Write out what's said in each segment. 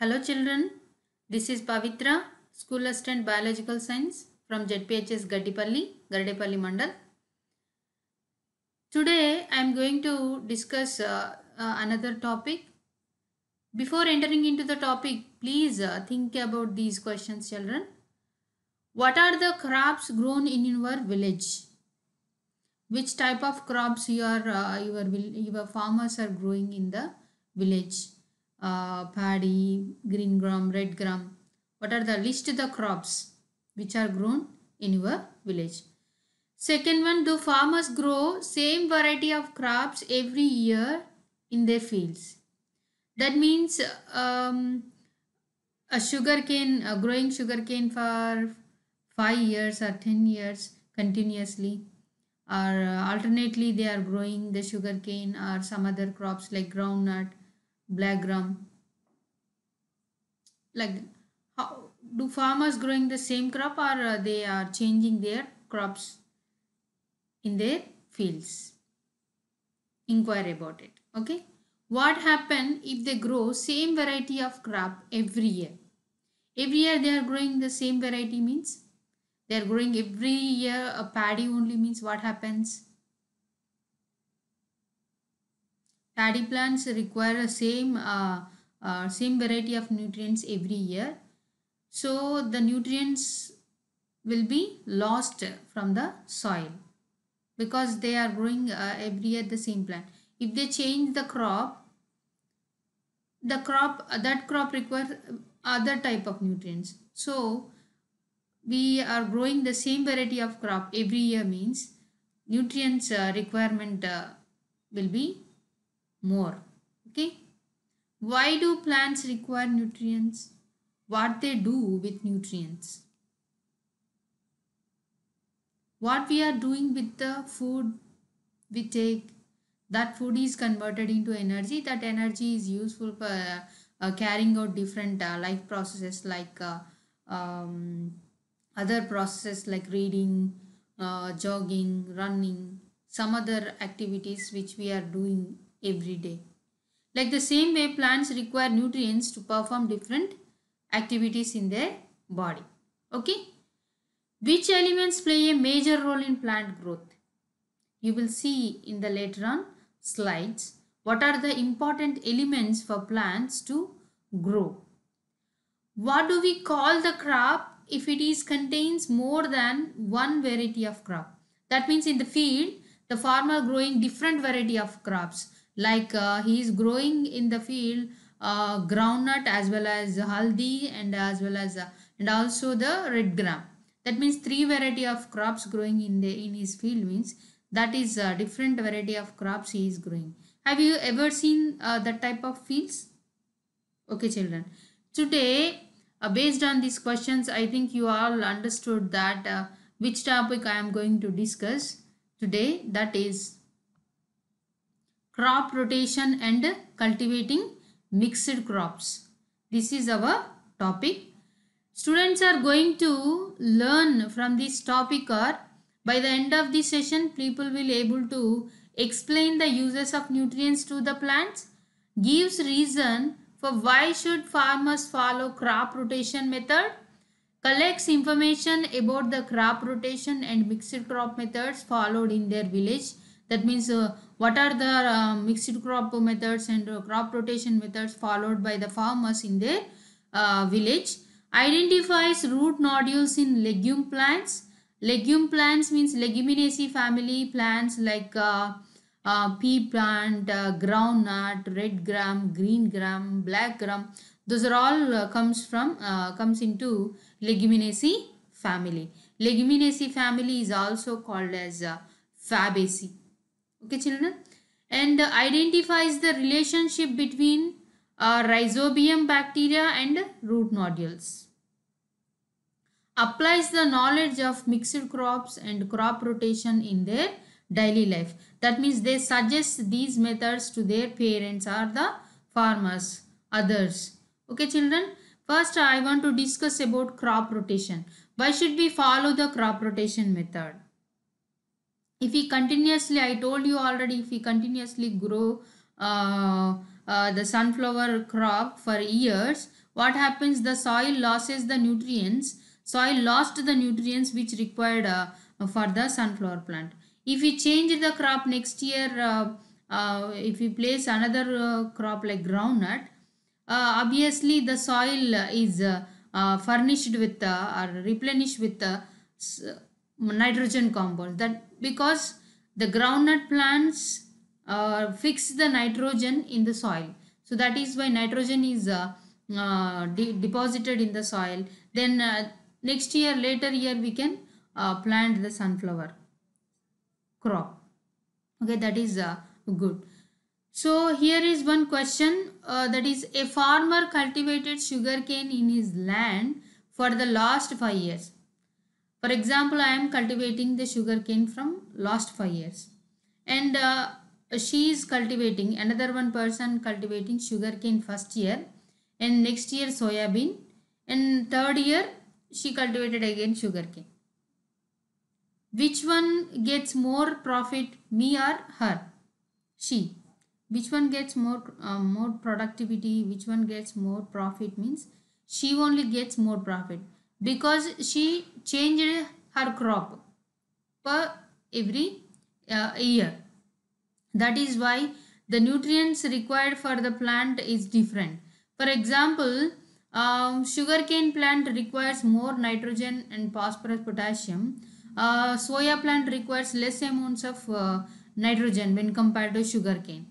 Hello children, this is Pavitra, School Assistant Biological Science from ZPHS Gattipalli, Garadepalli Mandal. Today I am going to discuss uh, uh, another topic. Before entering into the topic, please uh, think about these questions children. What are the crops grown in your village? Which type of crops your, uh, your, your farmers are growing in the village? uh, paddy, green gram, red gram. What are the list the crops which are grown in your village. Second one, do farmers grow same variety of crops every year in their fields? That means um, a cane, a growing sugar cane for 5 years or 10 years continuously or uh, alternately they are growing the sugar cane or some other crops like groundnut Black gram, Like how do farmers growing the same crop or uh, they are changing their crops in their fields? Inquire about it. Okay. What happen if they grow same variety of crop every year? Every year they are growing the same variety means they are growing every year a paddy only means what happens? Paddy plants require a same uh, uh, same variety of nutrients every year. So the nutrients will be lost from the soil because they are growing uh, every year the same plant. If they change the crop, the crop uh, that crop requires other type of nutrients. So we are growing the same variety of crop every year means nutrients uh, requirement uh, will be more okay why do plants require nutrients what they do with nutrients what we are doing with the food we take that food is converted into energy that energy is useful for uh, uh, carrying out different uh, life processes like uh, um, other processes like reading uh, jogging running some other activities which we are doing every day. Like the same way plants require nutrients to perform different activities in their body. Okay. Which elements play a major role in plant growth? You will see in the later on slides what are the important elements for plants to grow. What do we call the crop if it is contains more than one variety of crop? That means in the field, the farmer growing different variety of crops like uh, he is growing in the field uh, groundnut as well as haldi and as well as uh, and also the red gram that means three variety of crops growing in the in his field means that is a uh, different variety of crops he is growing have you ever seen uh, that type of fields okay children today uh, based on these questions i think you all understood that uh, which topic i am going to discuss today that is crop rotation and cultivating mixed crops. This is our topic. Students are going to learn from this topic or by the end of this session people will able to explain the uses of nutrients to the plants, gives reason for why should farmers follow crop rotation method, collects information about the crop rotation and mixed crop methods followed in their village that means uh, what are the uh, mixed crop methods and uh, crop rotation methods followed by the farmers in their uh, village identifies root nodules in legume plants legume plants means leguminaceae family plants like uh, uh, pea plant groundnut red gram green gram black gram those are all comes from comes into leguminaceae family leguminaceae family is also called as fabaceae okay children and uh, identifies the relationship between uh, rhizobium bacteria and root nodules applies the knowledge of mixed crops and crop rotation in their daily life that means they suggest these methods to their parents or the farmers others okay children first i want to discuss about crop rotation why should we follow the crop rotation method if we continuously i told you already if we continuously grow uh, uh, the sunflower crop for years what happens the soil loses the nutrients soil lost the nutrients which required uh, for the sunflower plant if we change the crop next year uh, uh, if we place another uh, crop like groundnut obviously the soil is furnished with or replenished with nitrogen compounds that because the groundnut plants uh, fix the nitrogen in the soil so that is why nitrogen is uh, uh, de deposited in the soil then uh, next year later year we can uh, plant the sunflower crop okay that is uh, good so here is one question that is a farmer cultivated sugarcane in his land for the last 5 years for example, I am cultivating the sugarcane from last five years. And uh, she is cultivating, another one person cultivating sugarcane first year and next year soya bean and third year she cultivated again sugarcane. Which one gets more profit, me or her? She. Which one gets more, uh, more productivity, which one gets more profit means she only gets more profit because she changed her crop per every uh, year. That is why the nutrients required for the plant is different. For example, um, sugarcane plant requires more nitrogen and phosphorus potassium. Uh, soya plant requires less amounts of uh, nitrogen when compared to sugarcane.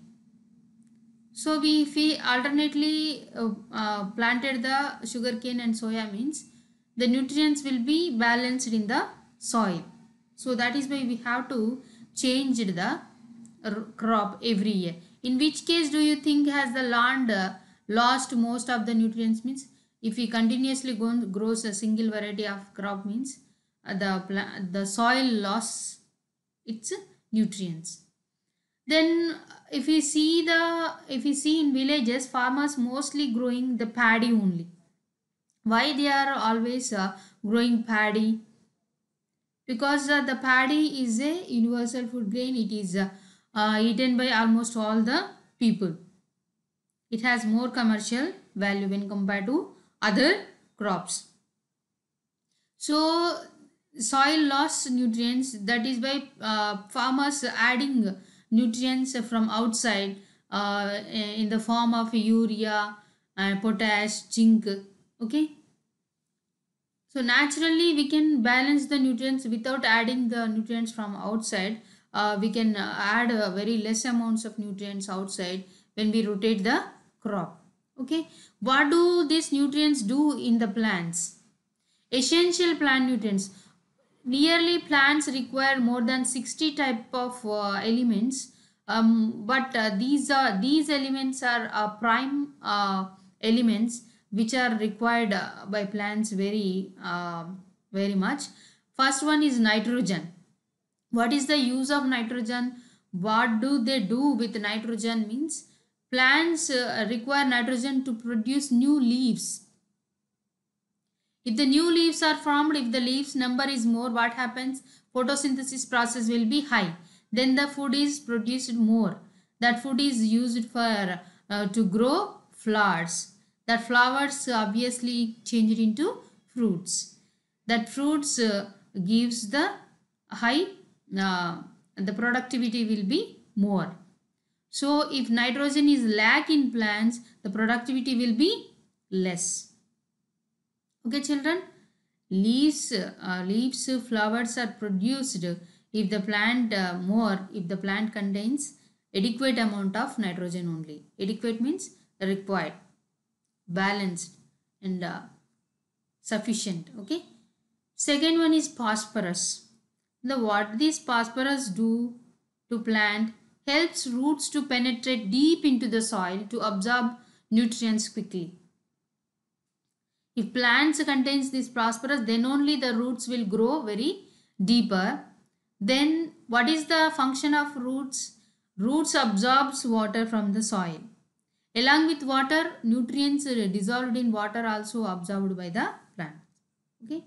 So we, if we alternately uh, uh, planted the sugarcane and soya means the nutrients will be balanced in the soil. So that is why we have to change the crop every year. In which case do you think has the land uh, lost most of the nutrients means if we continuously grows a single variety of crop means uh, the, the soil loss its nutrients. Then if we see the if we see in villages farmers mostly growing the paddy only why they are always uh, growing paddy because uh, the paddy is a universal food grain it is uh, eaten by almost all the people it has more commercial value when compared to other crops so soil loss nutrients that is by uh, farmers adding nutrients from outside uh, in the form of urea and potash zinc okay so naturally we can balance the nutrients without adding the nutrients from outside uh, we can uh, add uh, very less amounts of nutrients outside when we rotate the crop okay what do these nutrients do in the plants essential plant nutrients nearly plants require more than 60 type of uh, elements um, but uh, these are these elements are uh, prime uh, elements which are required uh, by plants very uh, very much first one is nitrogen what is the use of nitrogen what do they do with nitrogen means plants uh, require nitrogen to produce new leaves if the new leaves are formed if the leaves number is more what happens photosynthesis process will be high then the food is produced more that food is used for uh, to grow flowers that flowers uh, obviously change into fruits that fruits uh, gives the high uh, the productivity will be more so if nitrogen is lack in plants the productivity will be less okay children leaves uh, leaves flowers are produced if the plant uh, more if the plant contains adequate amount of nitrogen only adequate means required balanced and uh, sufficient okay second one is phosphorus the what these phosphorus do to plant helps roots to penetrate deep into the soil to absorb nutrients quickly if plants contains this phosphorus then only the roots will grow very deeper then what is the function of roots roots absorbs water from the soil Along with water, nutrients dissolved in water also absorbed by the plant. Okay.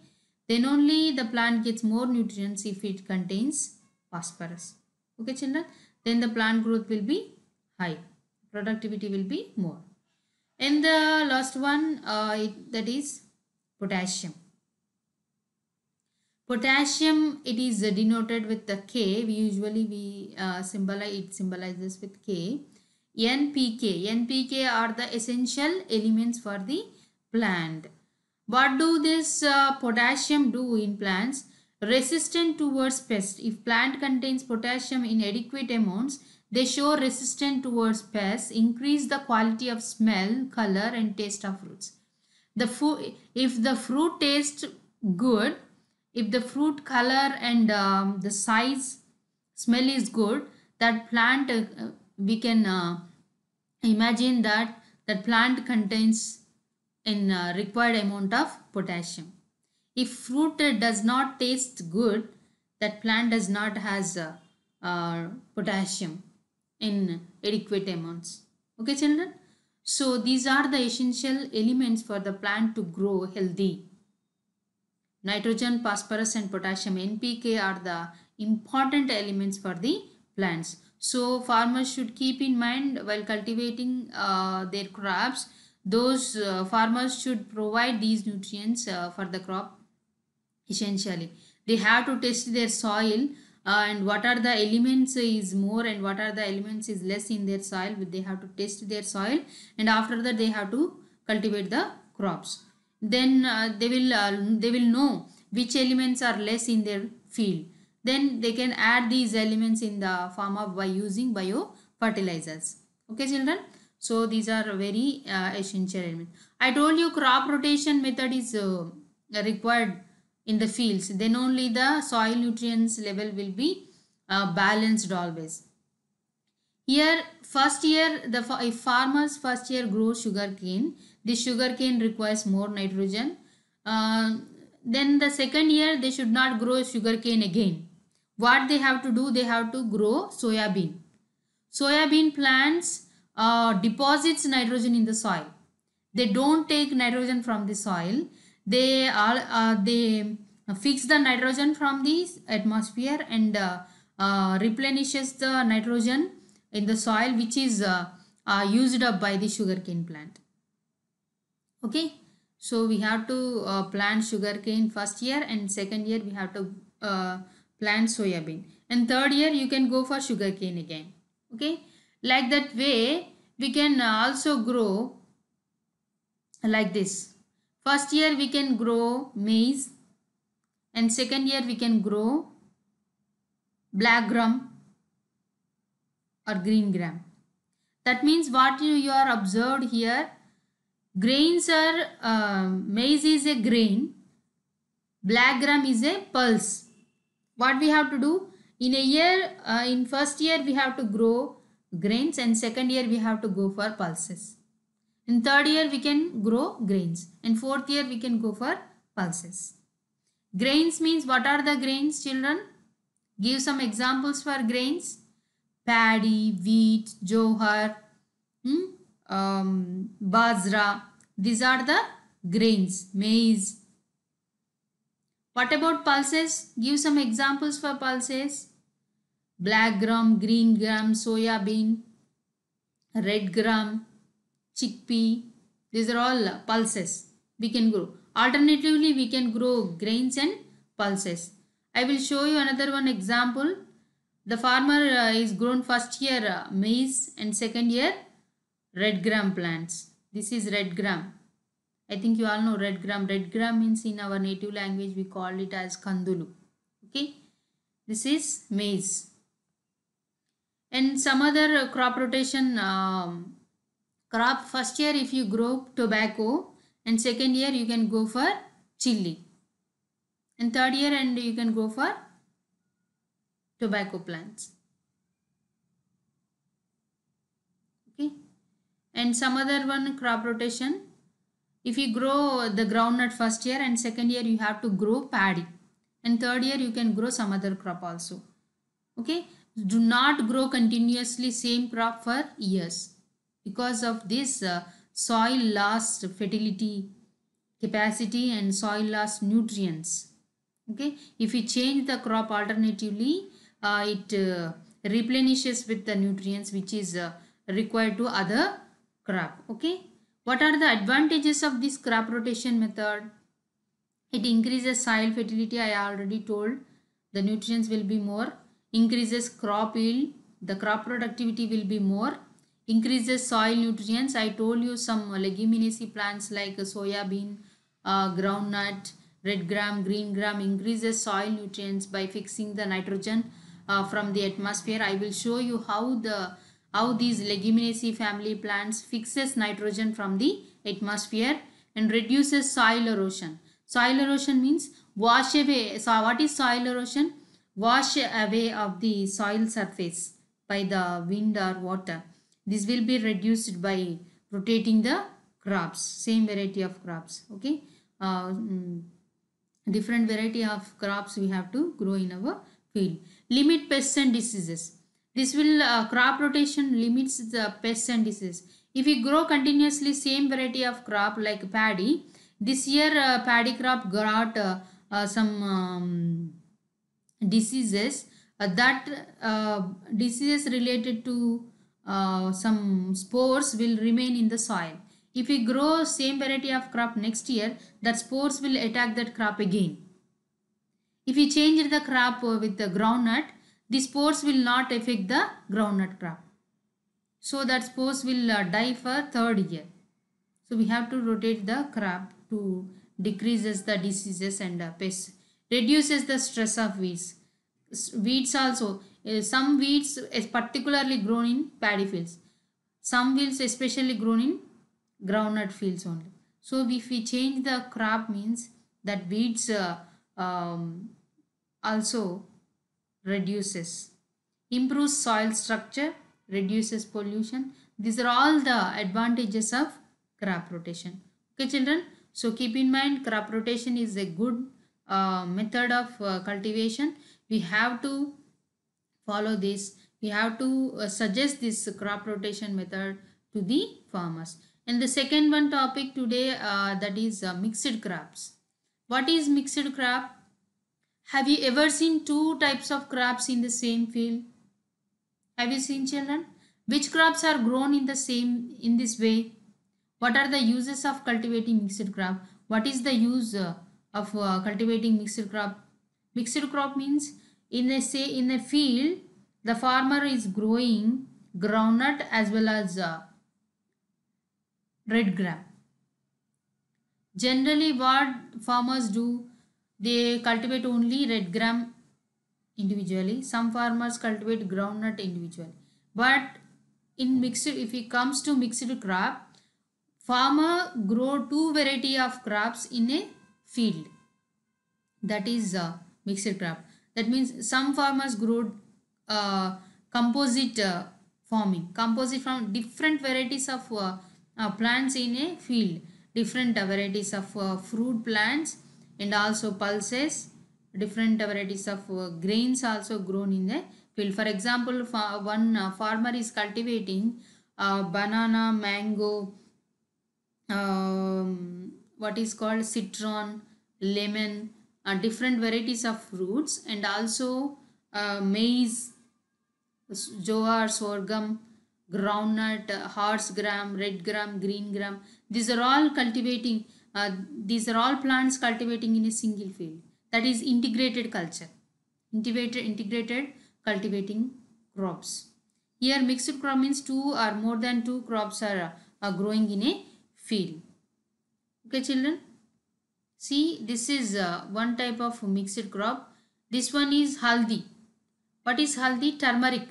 Then only the plant gets more nutrients if it contains phosphorus. Okay children. Then the plant growth will be high. Productivity will be more. And the last one uh, it, that is potassium. Potassium it is denoted with the K. We usually we uh, symbolize it symbolizes with K NPK. NPK are the essential elements for the plant. What do this uh, potassium do in plants? Resistant towards pests. If plant contains potassium in adequate amounts, they show resistance towards pests, increase the quality of smell, color and taste of fruits. The if the fruit tastes good, if the fruit color and um, the size, smell is good, that plant uh, we can uh, imagine that that plant contains in uh, required amount of potassium if fruit does not taste good that plant does not has uh, uh, potassium in adequate amounts okay children so these are the essential elements for the plant to grow healthy nitrogen phosphorus and potassium npk are the important elements for the plants so farmers should keep in mind while cultivating uh, their crops, those uh, farmers should provide these nutrients uh, for the crop essentially. They have to test their soil uh, and what are the elements is more and what are the elements is less in their soil. They have to test their soil and after that they have to cultivate the crops. Then uh, they will uh, they will know which elements are less in their field then they can add these elements in the form of by using bio fertilizers. okay children so these are very uh, essential elements i told you crop rotation method is uh, required in the fields then only the soil nutrients level will be uh, balanced always here first year the if farmers first year grow sugar cane this sugar cane requires more nitrogen uh, then the second year they should not grow sugar cane again what they have to do they have to grow soya bean soya bean plants uh, deposits nitrogen in the soil they don't take nitrogen from the soil they are uh, they fix the nitrogen from the atmosphere and uh, uh, replenishes the nitrogen in the soil which is uh, uh, used up by the sugarcane plant okay so we have to uh, plant sugarcane first year and second year we have to plant soybean and third year you can go for sugarcane again okay like that way we can also grow like this first year we can grow maize and second year we can grow black gram or green gram that means what you, you are observed here grains are uh, maize is a grain black gram is a pulse what we have to do in a year uh, in first year we have to grow grains and second year we have to go for pulses in third year we can grow grains and fourth year we can go for pulses grains means what are the grains children give some examples for grains paddy wheat johar hmm, um, bajra these are the grains maize what about pulses? Give some examples for pulses. Black gram, green gram, soya bean, red gram, chickpea. These are all pulses we can grow. Alternatively, we can grow grains and pulses. I will show you another one example. The farmer uh, is grown first year uh, maize and second year red gram plants. This is red gram. I think you all know red gram. Red gram means in our native language we call it as kandulu. Okay. This is maize. And some other uh, crop rotation um, crop first year if you grow tobacco and second year you can go for chili. And third year and you can go for tobacco plants. Okay. And some other one crop rotation if you grow the groundnut first year and second year you have to grow paddy and third year you can grow some other crop also. Okay. Do not grow continuously same crop for years because of this uh, soil loss fertility capacity and soil loss nutrients. Okay. If you change the crop alternatively, uh, it uh, replenishes with the nutrients which is uh, required to other crop. Okay what are the advantages of this crop rotation method? It increases soil fertility, I already told. The nutrients will be more. Increases crop yield, the crop productivity will be more. Increases soil nutrients, I told you some leguminous plants like soya bean, uh, groundnut, red gram, green gram increases soil nutrients by fixing the nitrogen uh, from the atmosphere. I will show you how the how these leguminosae family plants fixes nitrogen from the atmosphere and reduces soil erosion. Soil erosion means wash away. So what is soil erosion? Wash away of the soil surface by the wind or water. This will be reduced by rotating the crops, same variety of crops. Okay. Uh, mm, different variety of crops we have to grow in our field. Limit pests and diseases this will uh, crop rotation limits the pests and disease. If we grow continuously same variety of crop like paddy, this year uh, paddy crop got uh, uh some um, diseases uh, that uh, diseases related to some spores will remain in the soil. If we grow same variety of crop next year, that spores will attack that crop again. If we change the crop with the groundnut, the spores will not affect the groundnut crop. So that spores will uh, die for third year. So we have to rotate the crop to decreases the diseases and uh, pests. Reduces the stress of weeds. weeds also, uh, some weeds is eh, particularly grown in paddy fields. Some weeds especially grown in groundnut fields only. So if we change the crop means that weeds uh, um, also reduces, improves soil structure, reduces pollution. These are all the advantages of crop rotation. Okay children, so keep in mind crop rotation is a good uh, method of uh, cultivation. We have to follow this. We have to uh, suggest this crop rotation method to the farmers. And the second one topic today uh, that is uh, mixed crops. What is mixed crop? Have you ever seen two types of crops in the same field? Have you seen children? Which crops are grown in the same in this way? What are the uses of cultivating mixed crop? What is the use uh, of uh, cultivating mixed crop? Mixed crop means in a say in a field the farmer is growing groundnut as well as uh, red gram. Generally what farmers do they cultivate only red gram individually. Some farmers cultivate groundnut individually. But in mixed, if it comes to mixed crop, farmer grow two variety of crops in a field. That is uh, mixed crop. That means some farmers grow uh, composite uh, farming, composite from different varieties of uh, uh plants in a field, different varieties of uh, fruit plants, and also pulses different varieties of uh, grains also grown in the field for example one uh, farmer is cultivating uh, banana mango um, what is called citron lemon uh, different varieties of fruits and also uh, maize jowar sorghum groundnut uh, horse gram red gram green gram these are all cultivating uh, these are all plants cultivating in a single field that is integrated culture integrated integrated cultivating crops here mixed crop means two or more than two crops are, uh, are growing in a field okay children see this is uh, one type of mixed crop this one is haldi what is haldi turmeric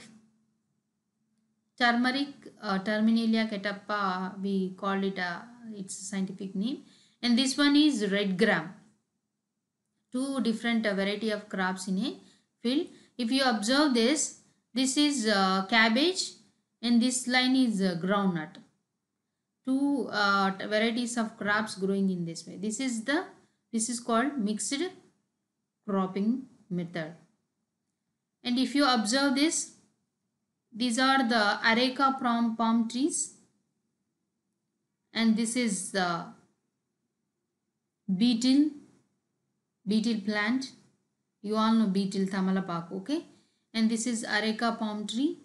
turmeric uh, terminalia catappa we call it uh, its scientific name and this one is red gram two different uh, variety of crops in a field if you observe this this is uh, cabbage and this line is uh, groundnut two uh, varieties of crops growing in this way this is the this is called mixed cropping method and if you observe this these are the areca palm palm trees and this is the beetle, beetle plant. You all know beetle, tamalapak, okay? And this is areca palm tree.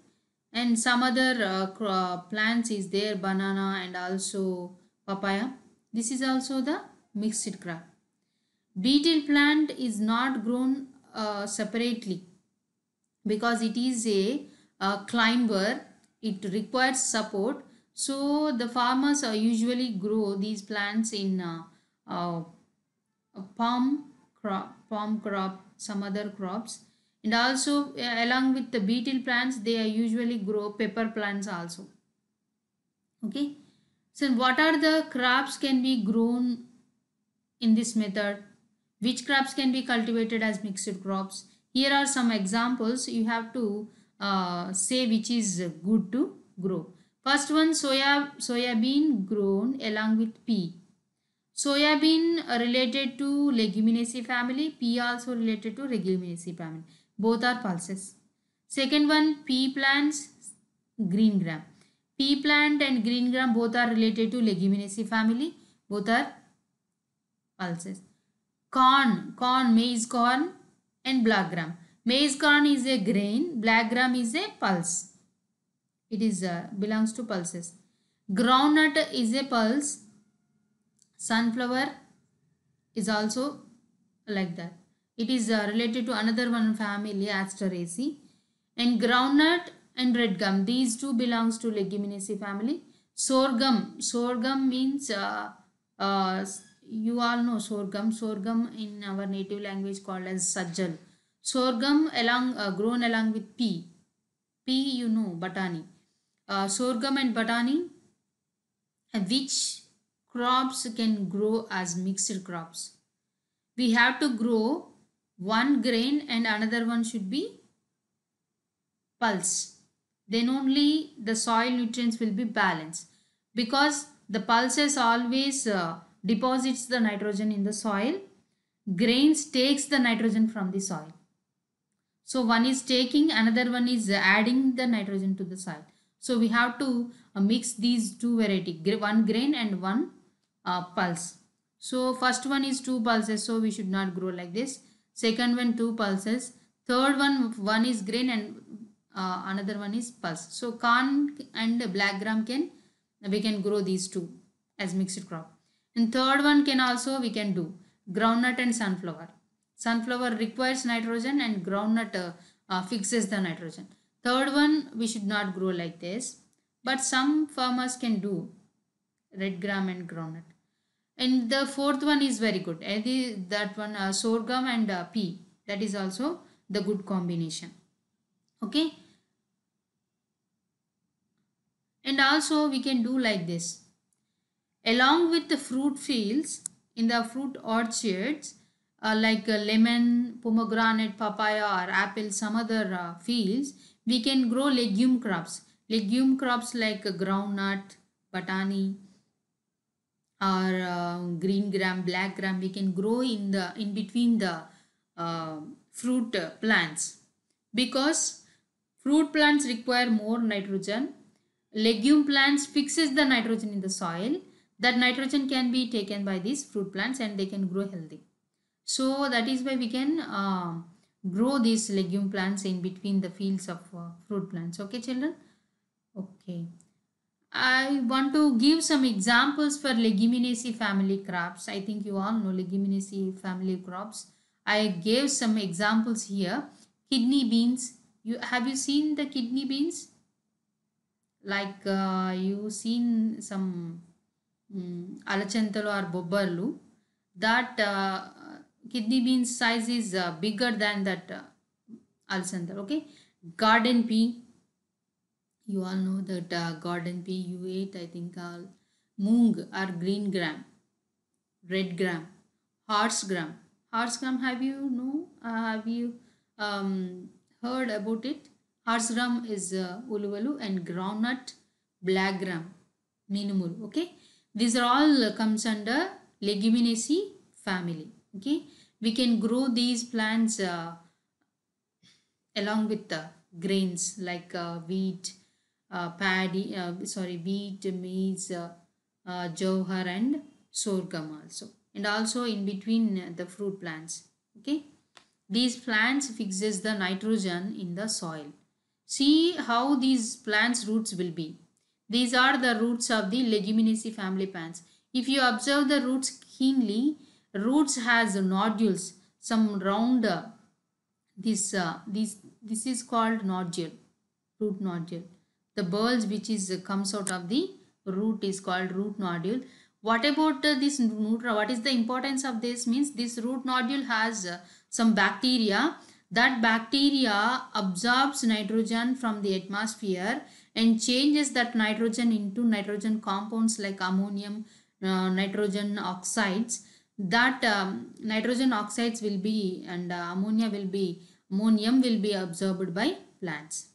And some other uh, plants is there, banana and also papaya. This is also the mixed crop. Beetle plant is not grown uh, separately because it is a, a uh, climber. It requires support. So the farmers usually grow these plants in uh, uh palm crop, palm crop, some other crops. And also eh, along with the beetle plants, they usually grow pepper plants also. Okay. So what are the crops can be grown in this method? Which crops can be cultivated as mixed crops? Here are some examples. You have to uh, say which is good to grow. First one, soya, soya bean grown along with pea. Soya bean uh, related to leguminaceae family. Pea also related to leguminaceae family. Both are pulses. Second one pea plants, green gram. Pea plant and green gram both are related to leguminaceae family. Both are pulses. Corn, corn, maize corn and black gram. Maize corn is a grain, black gram is a pulse. It is uh, belongs to pulses. Groundnut is a pulse Sunflower is also like that. It is uh, related to another one family Asteraceae. And groundnut and red gum. These two belongs to Leguminosae family. Sorghum. Sorghum means uh, uh, you all know sorghum. Sorghum in our native language called as sajjal. Sorghum along uh, grown along with pea. Pea you know, batani. Uh, sorghum and batani which crops can grow as mixed crops. We have to grow one grain and another one should be pulse. Then only the soil nutrients will be balanced because the pulses always uh, deposits the nitrogen in the soil. Grains takes the nitrogen from the soil. So one is taking, another one is adding the nitrogen to the soil. So we have to uh, mix these two varieties: one grain and one uh, pulse. So first one is two pulses. So we should not grow like this. Second one two pulses. Third one one is green and uh, another one is pulse. So corn and black gram can we can grow these two as mixed crop. And third one can also we can do groundnut and sunflower. Sunflower requires nitrogen and groundnut uh, uh, fixes the nitrogen. Third one we should not grow like this but some farmers can do red gram and groundnut and the fourth one is very good that one uh, sorghum and uh, pea that is also the good combination okay and also we can do like this along with the fruit fields in the fruit orchards uh, like uh, lemon pomegranate papaya or apple some other uh, fields we can grow legume crops legume crops like groundnut batani or uh, green gram, black gram, we can grow in the in between the uh, fruit plants because fruit plants require more nitrogen. Legume plants fixes the nitrogen in the soil. That nitrogen can be taken by these fruit plants and they can grow healthy. So that is why we can uh, grow these legume plants in between the fields of uh, fruit plants. Okay children? Okay. I want to give some examples for leguminaceae family crops. I think you all know leguminaceae family crops. I gave some examples here. Kidney beans. You Have you seen the kidney beans? Like uh, you seen some um, or bobberlu. That uh, kidney bean size is uh, bigger than that uh, Okay. Garden pea you all know that uh, garden pea you ate i think All uh, moong or green gram red gram horse gram horse gram have you know uh, have you um, heard about it horse gram is uh, uluvalu and groundnut black gram minimul okay these are all comes under leguminaceae family okay we can grow these plants uh, along with the grains like uh, wheat uh, paddy, uh, sorry, wheat, maize, uh, jowhar, and sorghum also. And also in between the fruit plants. Okay. These plants fixes the nitrogen in the soil. See how these plants roots will be. These are the roots of the leguminous family plants. If you observe the roots keenly, roots has nodules, some round. Uh, this uh, this this is called nodule, root nodule the bulge which is uh, comes out of the root is called root nodule what about uh, this nodule? what is the importance of this means this root nodule has uh, some bacteria that bacteria absorbs nitrogen from the atmosphere and changes that nitrogen into nitrogen compounds like ammonium uh, nitrogen oxides that um, nitrogen oxides will be and uh, ammonia will be ammonium will be absorbed by plants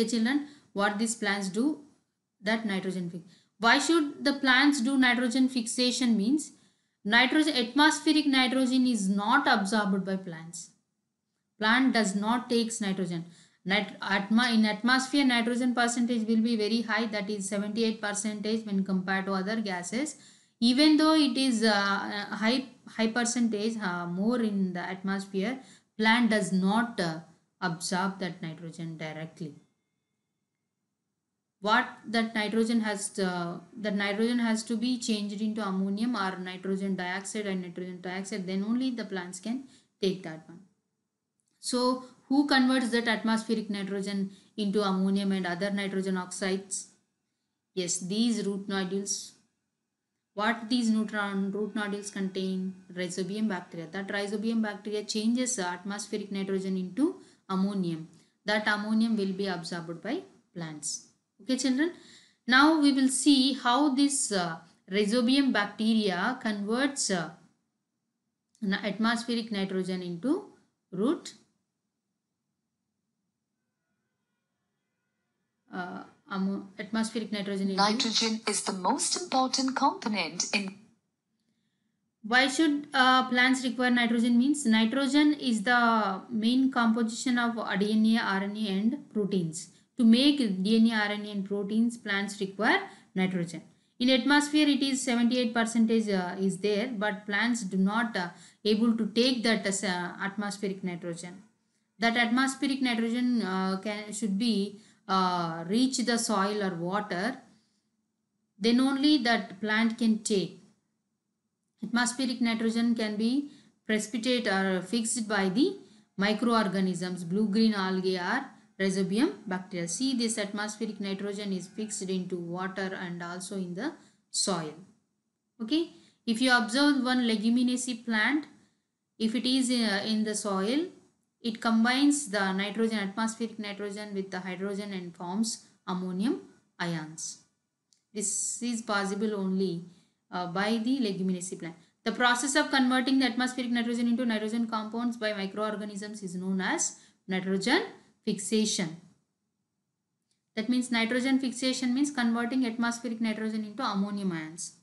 Okay children, what these plants do? That nitrogen fix. Why should the plants do nitrogen fixation means? Nitrogen, atmospheric nitrogen is not absorbed by plants. Plant does not takes nitrogen. Nit atma, in atmosphere nitrogen percentage will be very high that is 78 percentage when compared to other gases even though it is uh, uh high high percentage uh, more in the atmosphere plant does not uh, absorb that nitrogen directly what that nitrogen has to, uh, that nitrogen has to be changed into ammonium or nitrogen dioxide and nitrogen dioxide. then only the plants can take that one so who converts that atmospheric nitrogen into ammonium and other nitrogen oxides yes these root nodules what these neutron root nodules contain rhizobium bacteria that rhizobium bacteria changes atmospheric nitrogen into ammonium that ammonium will be absorbed by plants okay children now we will see how this uh, rhizobium bacteria converts uh, atmospheric nitrogen into root uh, atmospheric nitrogen nitrogen is the most important component in why should uh, plants require nitrogen means nitrogen is the main composition of dna rna and proteins to make DNA, RNA and proteins, plants require nitrogen. In atmosphere, it is 78 percentage uh, is there, but plants do not uh, able to take that uh, atmospheric nitrogen. That atmospheric nitrogen uh, can should be uh, reach the soil or water. Then only that plant can take. Atmospheric nitrogen can be precipitate or fixed by the microorganisms. Blue-green algae are rhizobium bacteria. See this atmospheric nitrogen is fixed into water and also in the soil. Okay. If you observe one leguminous plant, if it is uh, in the soil, it combines the nitrogen, atmospheric nitrogen with the hydrogen and forms ammonium ions. This is possible only uh, by the leguminous plant. The process of converting the atmospheric nitrogen into nitrogen compounds by microorganisms is known as nitrogen fixation. That means nitrogen fixation means converting atmospheric nitrogen into ammonium ions.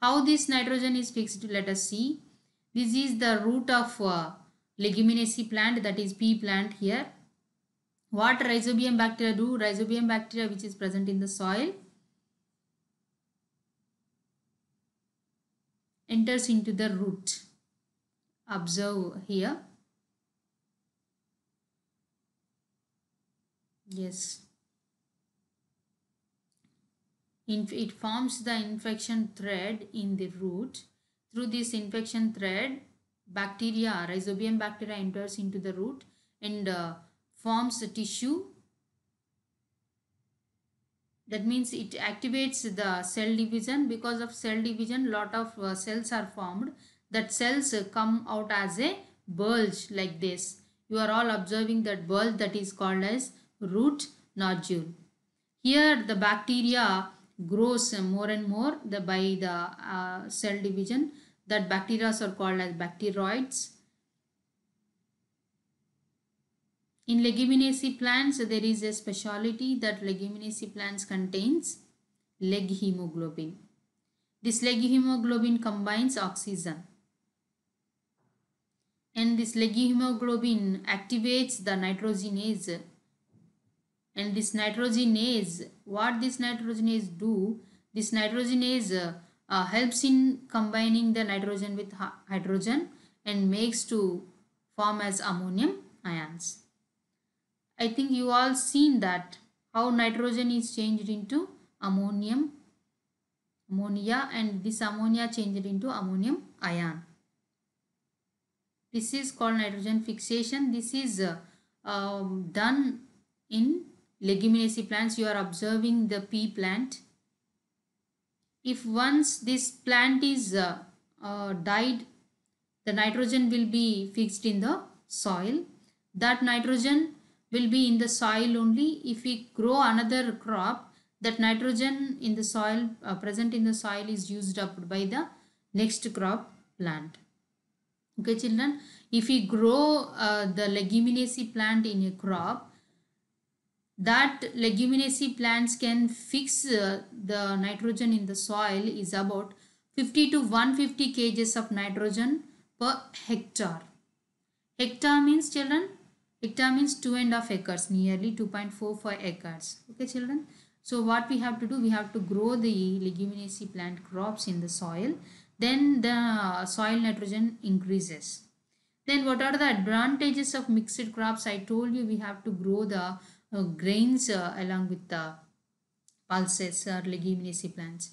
How this nitrogen is fixed, let us see. This is the root of uh, plant that is pea plant here. What rhizobium bacteria do? Rhizobium bacteria which is present in the soil enters into the root. Observe here Yes. It forms the infection thread in the root. Through this infection thread, bacteria, rhizobium bacteria enters into the root and uh, forms the tissue. That means it activates the cell division. Because of cell division, lot of uh, cells are formed. That cells uh, come out as a bulge like this. You are all observing that bulge that is called as root nodule. Here the bacteria grows more and more the, by the uh, cell division that bacteria are called as bacteroids. In leguminous plants there is a speciality that leguminous plants contains leg hemoglobin. This leg hemoglobin combines oxygen and this leg hemoglobin activates the nitrogenase and this nitrogenase what this nitrogenase do this nitrogenase uh, uh, helps in combining the nitrogen with hydrogen and makes to form as ammonium ions i think you all seen that how nitrogen is changed into ammonium ammonia and this ammonia changed into ammonium ion this is called nitrogen fixation this is uh, um, done in Leguminous plants you are observing the pea plant if once this plant is uh, uh, died the nitrogen will be fixed in the soil that nitrogen will be in the soil only if we grow another crop that nitrogen in the soil uh, present in the soil is used up by the next crop plant okay children if we grow uh, the leguminous plant in a crop that leguminous plants can fix uh, the nitrogen in the soil is about 50 to 150 kgs of nitrogen per hectare. Hectare means children, hectare means two and a half acres, nearly 2.45 acres. Okay children, so what we have to do, we have to grow the leguminous plant crops in the soil. Then the soil nitrogen increases. Then what are the advantages of mixed crops? I told you we have to grow the grains uh, along with the pulses or uh, leguminous plants.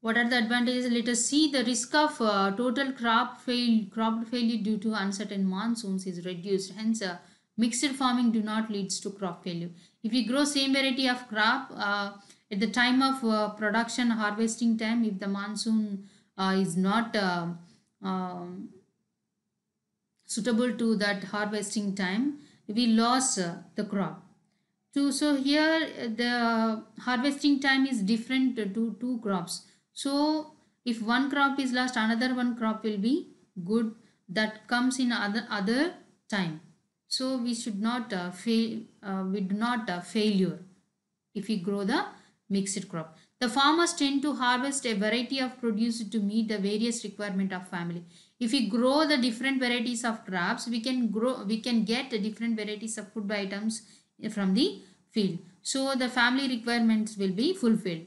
What are the advantages? Let us see the risk of uh, total crop fail, crop failure due to uncertain monsoons is reduced. Hence, uh, mixed farming do not leads to crop failure. If we grow same variety of crop uh, at the time of uh, production harvesting time, if the monsoon is not um, suitable to that harvesting time, we lose the crop. So, so here uh, the harvesting time is different to two crops. So if one crop is lost, another one crop will be good that comes in other other time. So we should not uh, fail. Uh, we do not uh, failure if we grow the mixed crop. The farmers tend to harvest a variety of produce to meet the various requirement of family. If we grow the different varieties of crops, we can grow. We can get different varieties of food items from the field. So the family requirements will be fulfilled.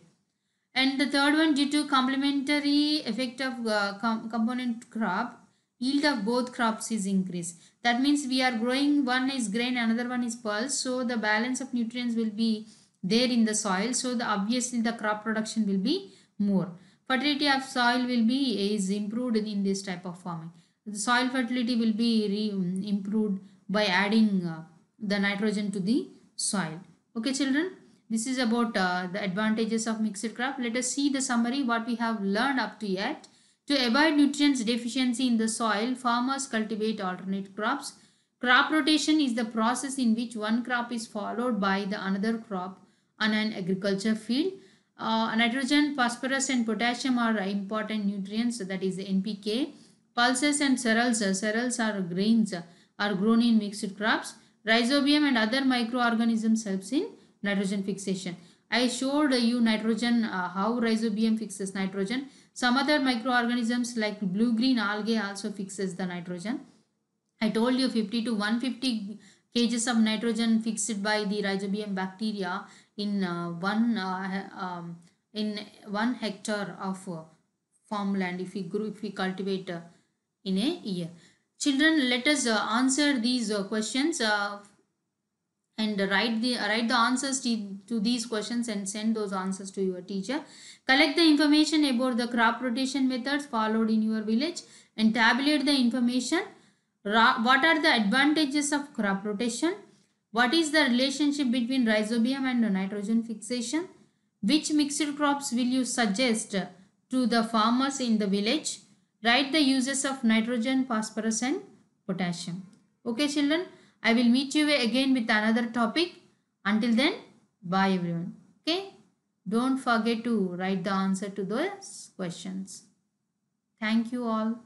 And the third one, due to complementary effect of uh, com component crop, yield of both crops is increased. That means we are growing one is grain, another one is pulse. So the balance of nutrients will be there in the soil. So the obviously the crop production will be more. Fertility of soil will be is improved in this type of farming. The soil fertility will be improved by adding uh, the nitrogen to the soil okay children this is about uh, the advantages of mixed crop let us see the summary what we have learned up to yet to avoid nutrients deficiency in the soil farmers cultivate alternate crops crop rotation is the process in which one crop is followed by the another crop on an agriculture field uh, nitrogen phosphorus and potassium are important nutrients that is npk pulses and cereals uh, cereals are grains uh, are grown in mixed crops Rhizobium and other microorganisms helps in nitrogen fixation. I showed you nitrogen, uh, how rhizobium fixes nitrogen. Some other microorganisms like blue-green algae also fixes the nitrogen. I told you 50 to 150 cages of nitrogen fixed by the rhizobium bacteria in uh, one uh, um, in one hectare of uh, farmland if we grow if we cultivate uh, in a year Children, let us uh, answer these uh, questions uh, and write the write the answers to, to these questions and send those answers to your teacher collect the information about the crop rotation methods followed in your village and tabulate the information what are the advantages of crop rotation what is the relationship between rhizobium and nitrogen fixation which mixed crops will you suggest to the farmers in the village Write the uses of nitrogen, phosphorus and potassium. Okay children, I will meet you again with another topic. Until then, bye everyone. Okay, don't forget to write the answer to those questions. Thank you all.